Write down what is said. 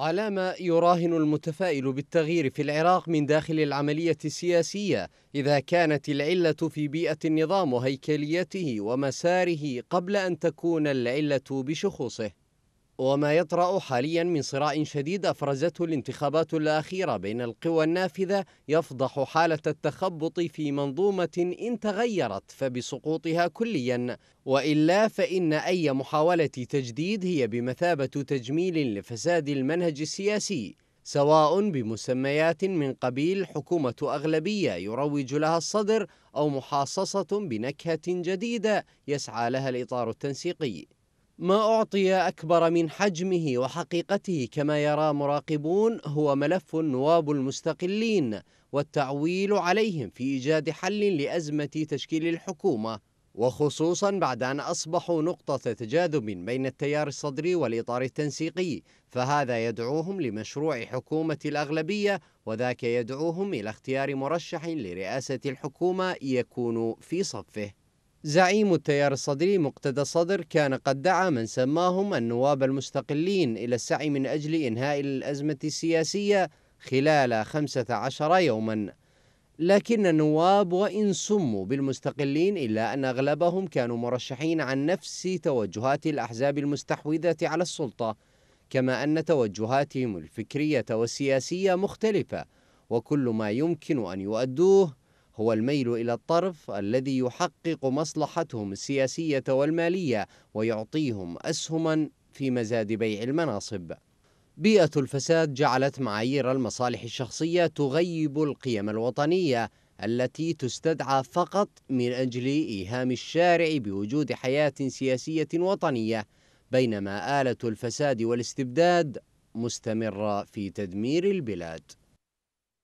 على ما يراهن المتفائل بالتغيير في العراق من داخل العملية السياسية إذا كانت العلة في بيئة النظام وهيكليته ومساره قبل أن تكون العلة بشخوصه وما يطرأ حاليا من صراع شديد أفرزته الانتخابات الأخيرة بين القوى النافذة يفضح حالة التخبط في منظومة إن تغيرت فبسقوطها كليا وإلا فإن أي محاولة تجديد هي بمثابة تجميل لفساد المنهج السياسي سواء بمسميات من قبيل حكومة أغلبية يروج لها الصدر أو محاصصة بنكهة جديدة يسعى لها الإطار التنسيقي ما أعطي أكبر من حجمه وحقيقته كما يرى مراقبون هو ملف النواب المستقلين والتعويل عليهم في إيجاد حل لأزمة تشكيل الحكومة وخصوصا بعد أن أصبحوا نقطة تجاذب بين التيار الصدري والإطار التنسيقي فهذا يدعوهم لمشروع حكومة الأغلبية وذاك يدعوهم إلى اختيار مرشح لرئاسة الحكومة يكون في صفه زعيم التيار الصدري مقتدى الصدر كان قد دعا من سماهم النواب المستقلين إلى السعي من أجل إنهاء الأزمة السياسية خلال 15 يوما لكن النواب وإن سموا بالمستقلين إلا أن أغلبهم كانوا مرشحين عن نفس توجهات الأحزاب المستحوذة على السلطة كما أن توجهاتهم الفكرية والسياسية مختلفة وكل ما يمكن أن يؤدوه هو الميل إلى الطرف الذي يحقق مصلحتهم السياسية والمالية ويعطيهم أسهما في مزاد بيع المناصب بيئة الفساد جعلت معايير المصالح الشخصية تغيب القيم الوطنية التي تستدعى فقط من أجل إيهام الشارع بوجود حياة سياسية وطنية بينما آلة الفساد والاستبداد مستمرة في تدمير البلاد